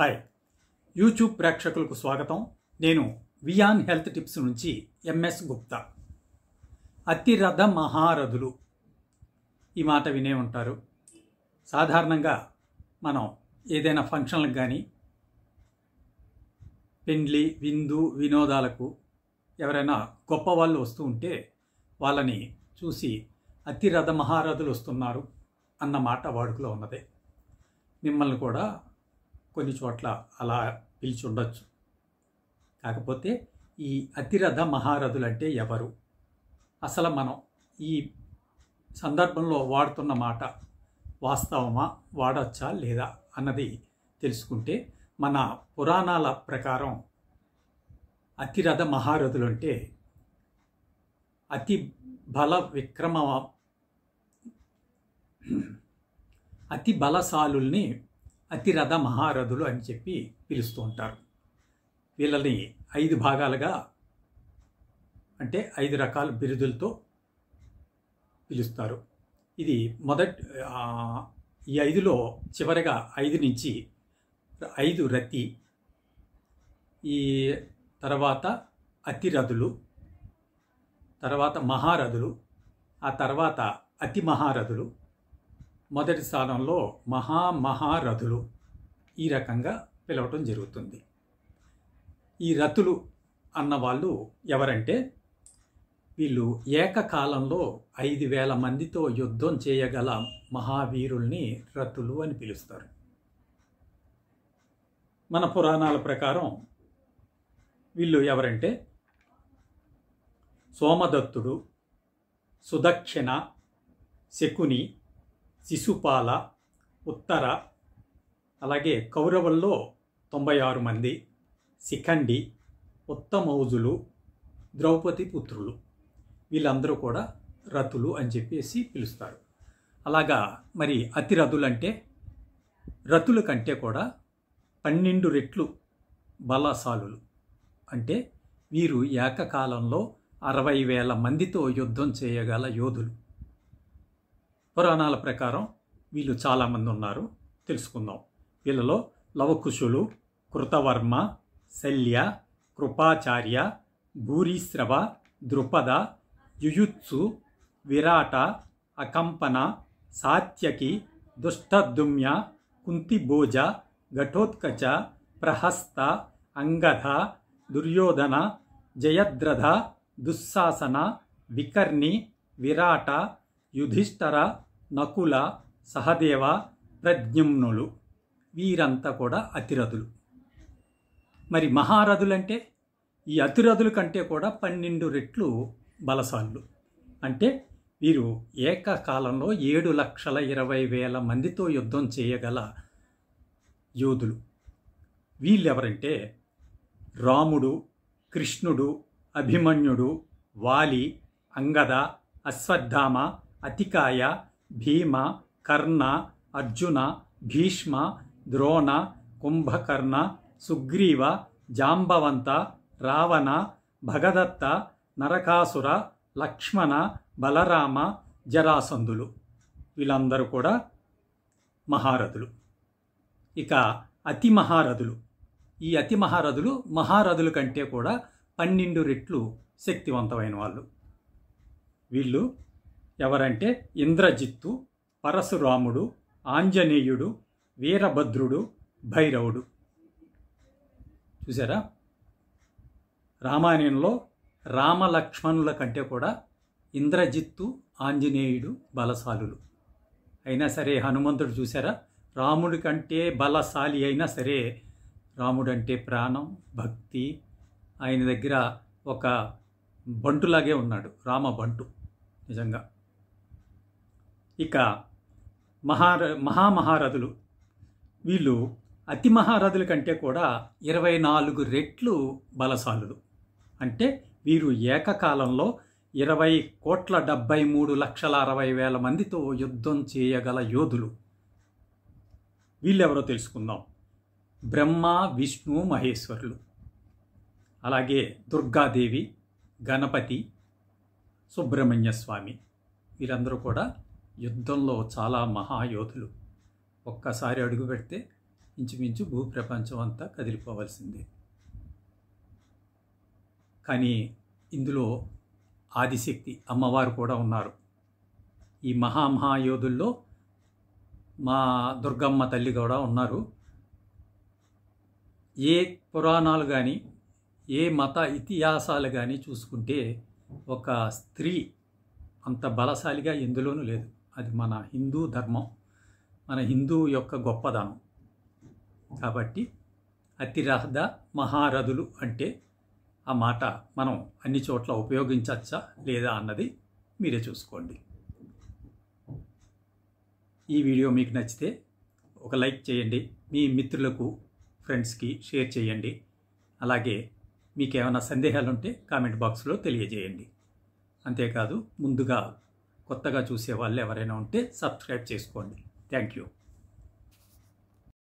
hi YouTube ప్రేక్షకులకు స్వాగతం నేను వియాన్ హెల్త్ టిప్స్ నుంచి ఎంఎస్ గుప్తా అతిరథ మహారథులు ఈ మాట వినే ఉంటారు సాధారణంగా మనం ఏదైనా ఫంక్షన్లకు కానీ పెండ్లి విందు వినోదాలకు ఎవరైనా గొప్ప వాళ్ళు వస్తూ ఉంటే వాళ్ళని చూసి అతిరథ మహారథులు వస్తున్నారు అన్న మాట వాడుకలో ఉన్నదే మిమ్మల్ని కూడా కొన్ని చోట్ల అలా పిలిచి ఉండొచ్చు కాకపోతే ఈ అతిరథ మహారథులు అంటే ఎవరు అసలు మనం ఈ సందర్భంలో వాడుతున్న మాట వాస్తవమా వాడచ్చా లేదా అన్నది తెలుసుకుంటే మన పురాణాల ప్రకారం అతిరథ మహారథులు అంటే అతి బల విక్రమ అతి బలశాలుల్ని అతిరథ మహారథులు అని చెప్పి పిలుస్తూ ఉంటారు వీళ్ళని ఐదు భాగాలుగా అంటే ఐదు రకాల బిరుదులతో పిలుస్తారు ఇది మొదటి ఈ ఐదులో చివరిగా ఐదు నుంచి ఐదు రతి ఈ తర్వాత అతిరథులు తర్వాత మహారథులు ఆ తర్వాత అతి మహారథులు మొదటి స్థానంలో మహామహారథులు ఈ రకంగా పిలవటం జరుగుతుంది ఈ రతులు అన్నవాళ్ళు ఎవరంటే వీళ్ళు ఏకకాలంలో ఐదు వేల మందితో యుద్ధం చేయగల మహావీరుల్ని రతులు అని పిలుస్తారు మన పురాణాల ప్రకారం వీళ్ళు ఎవరంటే సోమదత్తుడు సుదక్షిణ శకుని శిశుపాల ఉత్తర అలాగే కౌరవుల్లో తొంభై ఆరు మంది శిఖండి ఉత్తమౌజులు ద్రౌపది పుత్రులు వీళ్ళందరూ కూడా రతులు అని చెప్పేసి పిలుస్తారు అలాగా మరి అతిరథులంటే రథుల కంటే కూడా పన్నెండు రెట్లు బలశాలులు అంటే వీరు ఏకకాలంలో అరవై వేల మందితో యుద్ధం చేయగల యోధులు పురాణాల ప్రకారం వీళ్ళు చాలామంది ఉన్నారు తెలుసుకుందాం వీళ్ళలో లవకుశులు కృతవర్మ శల్య కృపాచార్య భూరిశ్రవ ద్రుపద యుయుత్సు విరాట అకంపన సాత్యకి దుష్టదుమ్య కుంతిభోజ ఘటోత్కచ ప్రహస్త అంగధ దుర్యోధన జయద్రథ దుస్సాసన వికర్ణి విరాట యుధిష్ఠర నకుల సహదేవ ప్రజ్ఞమ్నులు వీరంతా కూడా అతిరథులు మరి మహారథులంటే ఈ అతిరథుల కంటే కూడా పన్నెండు రెట్లు బలసాళ్ళు అంటే వీరు ఏకకాలంలో ఏడు లక్షల ఇరవై వేల మందితో యుద్ధం చేయగల యోధులు వీళ్ళెవరంటే రాముడు కృష్ణుడు అభిమన్యుడు వాలి అంగద అశ్వత్థామ అతికాయ భీమ కర్ణ అర్జున భీష్మ ద్రోణ కుంభకర్ణ సుగ్రీవ జాంబవంత రావణ భగదత్త నరకాసుర లక్ష్మణ బలరామ జరాసందులు వీళ్ళందరూ కూడా మహారథులు ఇక అతి మహారథులు ఈ అతి మహారథులు మహారథుల కంటే కూడా పన్నెండు రెట్లు శక్తివంతమైన వాళ్ళు వీళ్ళు ఎవరంటే ఇంద్రజిత్తు పరశురాముడు ఆంజనేయుడు వీరభద్రుడు భైరవుడు చూసారా రామాయణంలో రామలక్ష్మణుల కంటే కూడా ఇంద్రజిత్తు ఆంజనేయుడు బలశాలులు అయినా సరే హనుమంతుడు చూసారా రాముడి కంటే బలశాలి అయినా సరే రాముడంటే ప్రాణం భక్తి ఆయన దగ్గర ఒక బంటులాగే ఉన్నాడు రామ బంటు నిజంగా ఇక మహార మహామహారథులు వీళ్ళు అతి మహారథుల కంటే కూడా ఇరవై నాలుగు రెట్లు బలశాలులు అంటే వీరు ఏకకాలంలో ఇరవై కోట్ల డెబ్బై మూడు లక్షల అరవై వేల మందితో యుద్ధం చేయగల యోధులు వీళ్ళెవరో తెలుసుకుందాం బ్రహ్మ విష్ణు మహేశ్వరులు అలాగే దుర్గాదేవి గణపతి సుబ్రహ్మణ్య స్వామి వీరందరూ కూడా యుద్ధంలో చాలా మహాయోధులు ఒక్కసారి అడుగు పెడితే ఇంచుమించు భూప్రపంచం అంతా కదిలిపోవలసిందే కానీ ఇందులో ఆదిశక్తి అమ్మవారు కూడా ఉన్నారు ఈ మహామహాయోధుల్లో మా దుర్గమ్మ తల్లి కూడా ఉన్నారు ఏ పురాణాలు కానీ ఏ మత ఇతిహాసాలు కానీ చూసుకుంటే ఒక స్త్రీ అంత బలశాలిగా ఎందులోనూ లేదు అది మన హిందూ ధర్మం మన హిందూ యొక్క గొప్పదనం కాబట్టి అతిరహద మహారథులు అంటే ఆ మాట మనం అన్ని చోట్ల ఉపయోగించచ్చా లేదా అన్నది మీరే చూసుకోండి ఈ వీడియో మీకు నచ్చితే ఒక లైక్ చేయండి మీ మిత్రులకు ఫ్రెండ్స్కి షేర్ చేయండి అలాగే మీకు ఏమైనా సందేహాలుంటే కామెంట్ బాక్స్లో తెలియజేయండి అంతేకాదు ముందుగా కొత్తగా చూసే వాళ్ళు ఎవరైనా ఉంటే సబ్స్క్రైబ్ చేసుకోండి థ్యాంక్ యూ